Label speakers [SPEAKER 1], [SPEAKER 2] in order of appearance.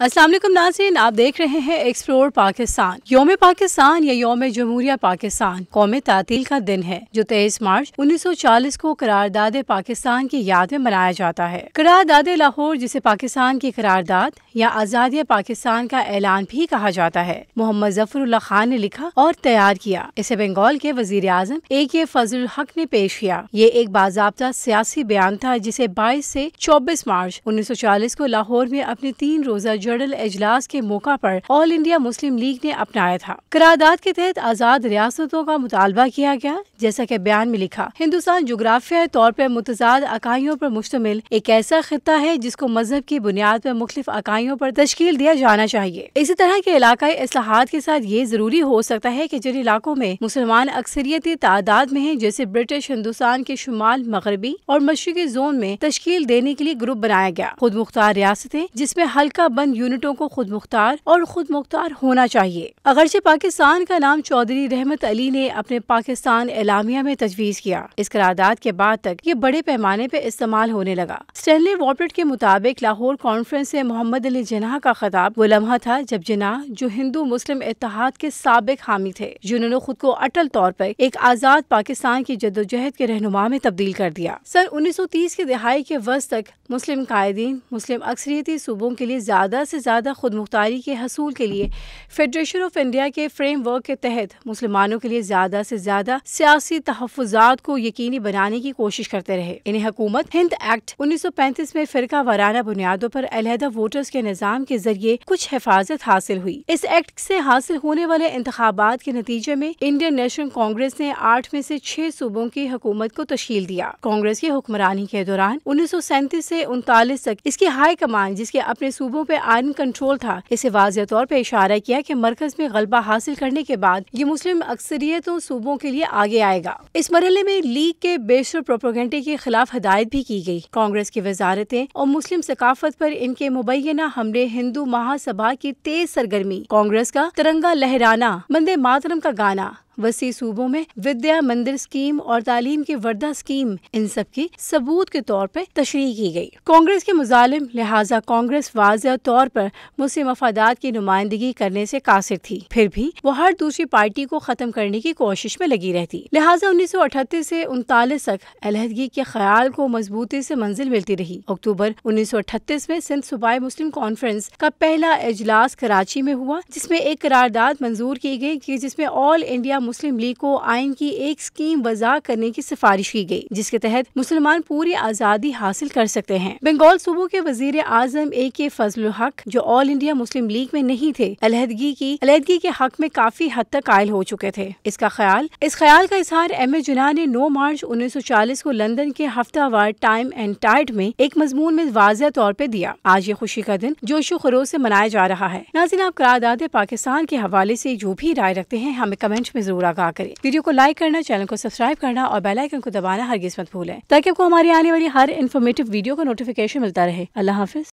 [SPEAKER 1] असलम नाजीन आप देख रहे हैं एक्सप्लोर पाकिस्तान योम पाकिस्तान या योम जमहूरिया पाकिस्तान कौम तातील का दिन है जो तेईस मार्च 1940 को करारदाद पाकिस्तान की याद में मनाया जाता है करारदाद लाहौर जिसे पाकिस्तान की करारदाद या आज़ादी पाकिस्तान का ऐलान भी कहा जाता है मोहम्मद जफरुल्ला खान ने लिखा और तैयार किया इसे बंगाल के वजीर आजम ए के फजल हक ने पेश किया ये एक बाबा सियासी बयान था जिसे बाईस ऐसी चौबीस मार्च उन्नीस को लाहौर में अपने तीन रोजा जनरल अजलास के मौका पर ऑल इंडिया मुस्लिम लीग ने अपनाया था करारदाद के तहत आज़ाद रियासतों का मुतालबा किया गया जैसा की बयान में लिखा हिंदुस्तान जोग्राफिया तौर पर मुतजाद अकाइयों पर मुश्तमिल एक ऐसा खत्ता है जिसको मजहब की बुनियाद पर मुख्त अकाइयों पर तश्कील दिया जाना चाहिए इसी तरह के इलाकाई असलाहत के साथ ये जरूरी हो सकता है की जिन इलाकों में मुसलमान अक्सरियती तादाद में है जैसे ब्रिटिश हिंदुस्तान के शुमाल मगरबी और मशरकी जोन में तश्कील देने के लिए ग्रुप बनाया गया खुद मुख्तार रियासतें जिसमे हल्का बंद यूनिटों को खुद मुख्तार और खुद मुख्तार होना चाहिए अगरचे पाकिस्तान का नाम चौधरी रहमत अली ने अपने पाकिस्तान एलामिया में तजवीज़ किया इस करारदाद के बाद तक ये बड़े पैमाने पर इस्तेमाल होने लगा स्टेनली वॉपरेट के मुताबिक लाहौर कॉन्फ्रेंस ऐसी मोहम्मद अली जिनाह का खिताब वो लम्हा था जब जिनाह जो हिंदू मुस्लिम इतिहाद के सबक हामी थे जिन्होंने खुद को अटल तौर पर एक आज़ाद पाकिस्तान की जदोजहद के रहनुमा में तब्दील कर दिया सन 1930 की दिहाई के वर्ष तक मुस्लिम कायदीन मुस्लिम अक्सरियती सूबों के लिए ज्यादा से ज़्यादा खुद मुख्तारी के हसूल के लिए फेडरेशन ऑफ इंडिया के फ्रेम वर्क के तहत मुसलमानों के लिए ज़्यादा ऐसी ज़्यादा सियासी तहफात को यकीनी बनाने की कोशिश करते रहे इन्हें हुकूमत हिंद एक्ट उन्नीस सौ पैंतीस में फिर वाराना बुनियादों आरोप अलहदा वोटर्स के निज़ाम के जरिए कुछ हिफाजत हासिल हुई इस एक्ट ऐसी हासिल होने वाले इंतबात के नतीजे में इंडियन नेशनल कांग्रेस ने आठ में ऐसी छह सूबों की हुकूमत को तश्ील दिया कांग्रेस की हुक्मरानी के दौरान उन्नीस सौ सैंतीस ऐसी उनतालीस तक इसकी हाई कमान जिसके अपने सूबों पे आयरन कंट्रोल था इसे वाजह तौर पर इशारा किया की मरकज में गलबा हासिल करने के बाद ये मुस्लिम अक्सरियतों सूबों के लिए आगे आएगा इस मरहले में लीग के बेशर प्रोपोगेंटे के खिलाफ हदायत भी की गयी कांग्रेस की वजारतें और मुस्लिम सकाफत पर इनके मुबैना हमले हिंदू महासभा की तेज सरगर्मी कांग्रेस का तिरंगा लहराना मंदे मातरम का गाना वसी सूबों में विद्या मंदिर स्कीम और तालीम की वर्दा स्कीम इन सब की सबूत के तौर पर तशरी की गई कांग्रेस के मुजालिम लिहाजा कांग्रेस वाज तौर पर मुस्लिम मफादात की नुमाइंदगी करने से कासिर थी फिर भी वो हर दूसरी पार्टी को खत्म करने की कोशिश में लगी रहती लिहाजा उन्नीस सौ अठहत्तर ऐसी उनतालीस तक अलहदगी के ख्याल को मजबूती से मंजिल मिलती रही अक्टूबर उन्नीस सौ अठतीस में सिंध सूबाई मुस्लिम कॉन्फ्रेंस का पहला इजलास कराची में हुआ जिसमें एक करारदाद मंजूर की गई कि जिसमें ऑल इंडिया मुस्लिम लीग को आयन की एक स्कीम वजह करने की सिफारिश की गयी जिसके तहत मुसलमान पूरी आज़ादी हासिल कर सकते हैं बंगाल सूबो के वजीर आजम ए के फजल हक जो ऑल इंडिया मुस्लिम लीग में नहीं थे अलहदगी की अलहदगी के हक में काफी हद तक कायल हो चुके थे इसका ख्याल इस ख्याल का इजहार एम ए जुना ने नौ मार्च उन्नीस सौ चालीस को लंदन के हफ्तावार टाइम एंड टाइड में एक मजमून में वाज तौर पर दिया आज ये खुशी का दिन जोशो खरोज ऐसी मनाया जा रहा है नाजिन आप करारदादे पाकिस्तान के हवाले ऐसी जो भी राय रखते हैं हमें कमेंट में जरूर जरूर आगाह करें वीडियो को लाइक करना चैनल को सब्सक्राइब करना और आइकन को दबाना हर किस्मत भूलें ताकि आपको हमारी आने वाली हर इन्फॉर्मेटिव वीडियो का नोटिफिकेशन मिलता रहे अल्लाह हाफिज